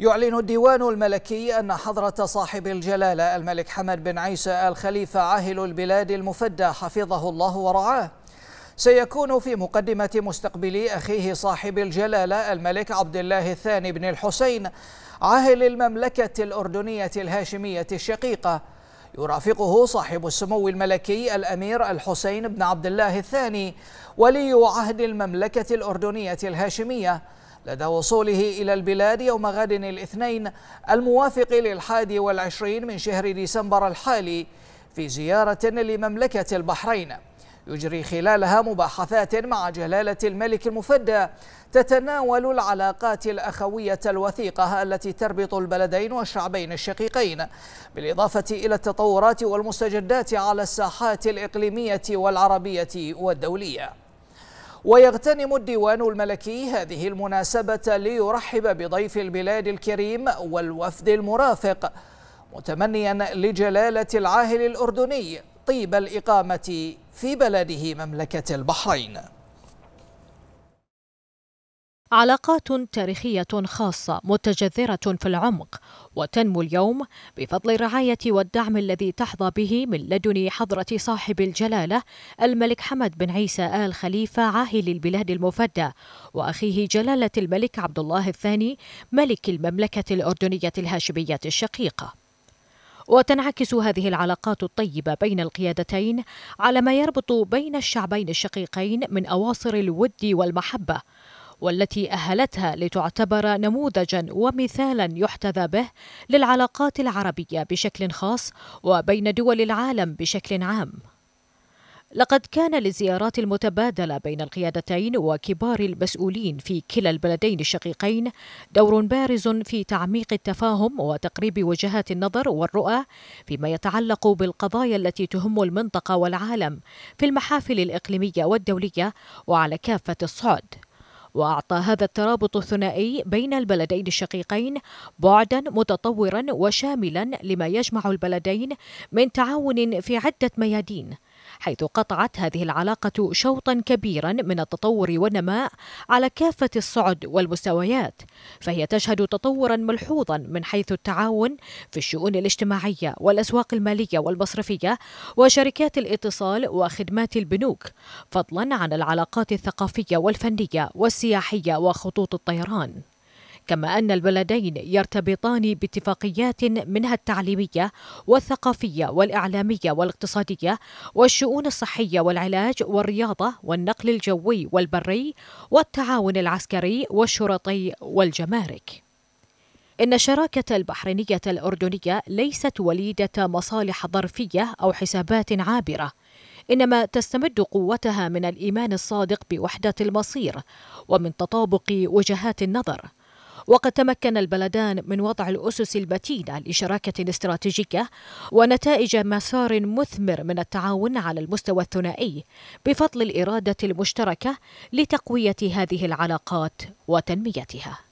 يعلن الديوان الملكي أن حضرة صاحب الجلالة الملك حمد بن عيسى الخليفة عاهل البلاد المفدى حفظه الله ورعاه سيكون في مقدمة مستقبلي أخيه صاحب الجلالة الملك عبد الله الثاني بن الحسين عاهل المملكة الأردنية الهاشمية الشقيقة يرافقه صاحب السمو الملكي الأمير الحسين بن عبد الله الثاني ولي عهد المملكة الأردنية الهاشمية لدى وصوله إلى البلاد يوم غد الاثنين الموافق للحادي والعشرين من شهر ديسمبر الحالي في زيارة لمملكة البحرين يجري خلالها مباحثات مع جلالة الملك المفدى تتناول العلاقات الأخوية الوثيقة التي تربط البلدين والشعبين الشقيقين بالإضافة إلى التطورات والمستجدات على الساحات الإقليمية والعربية والدولية ويغتنم الديوان الملكي هذه المناسبة ليرحب بضيف البلاد الكريم والوفد المرافق متمنيا لجلالة العاهل الأردني طيب الإقامة في بلده مملكة البحرين علاقات تاريخية خاصة متجذرة في العمق وتنمو اليوم بفضل الرعاية والدعم الذي تحظى به من لدن حضرة صاحب الجلالة الملك حمد بن عيسى آل خليفة عاهل البلاد المفدى وأخيه جلالة الملك عبد الله الثاني ملك المملكة الأردنية الهاشمية الشقيقة. وتنعكس هذه العلاقات الطيبة بين القيادتين على ما يربط بين الشعبين الشقيقين من أواصر الود والمحبة والتي أهلتها لتعتبر نموذجا ومثالا يحتذى به للعلاقات العربية بشكل خاص وبين دول العالم بشكل عام. لقد كان للزيارات المتبادله بين القيادتين وكبار المسؤولين في كلا البلدين الشقيقين دور بارز في تعميق التفاهم وتقريب وجهات النظر والرؤى فيما يتعلق بالقضايا التي تهم المنطقه والعالم في المحافل الاقليميه والدوليه وعلى كافه الصعد وأعطى هذا الترابط الثنائي بين البلدين الشقيقين بعدا متطورا وشاملا لما يجمع البلدين من تعاون في عدة ميادين حيث قطعت هذه العلاقة شوطا كبيرا من التطور والنماء على كافة الصعد والمستويات فهي تشهد تطورا ملحوظا من حيث التعاون في الشؤون الاجتماعية والأسواق المالية والمصرفية وشركات الاتصال وخدمات البنوك فضلا عن العلاقات الثقافية والفنية والسياحية وخطوط الطيران كما أن البلدين يرتبطان باتفاقيات منها التعليمية والثقافية والإعلامية والاقتصادية والشؤون الصحية والعلاج والرياضة والنقل الجوي والبري والتعاون العسكري والشرطي والجمارك إن الشراكة البحرينية الأردنية ليست وليدة مصالح ظرفية أو حسابات عابرة انما تستمد قوتها من الايمان الصادق بوحده المصير ومن تطابق وجهات النظر وقد تمكن البلدان من وضع الأسس البتيدة لشراكة استراتيجية ونتائج مسار مثمر من التعاون على المستوى الثنائي بفضل الإرادة المشتركة لتقوية هذه العلاقات وتنميتها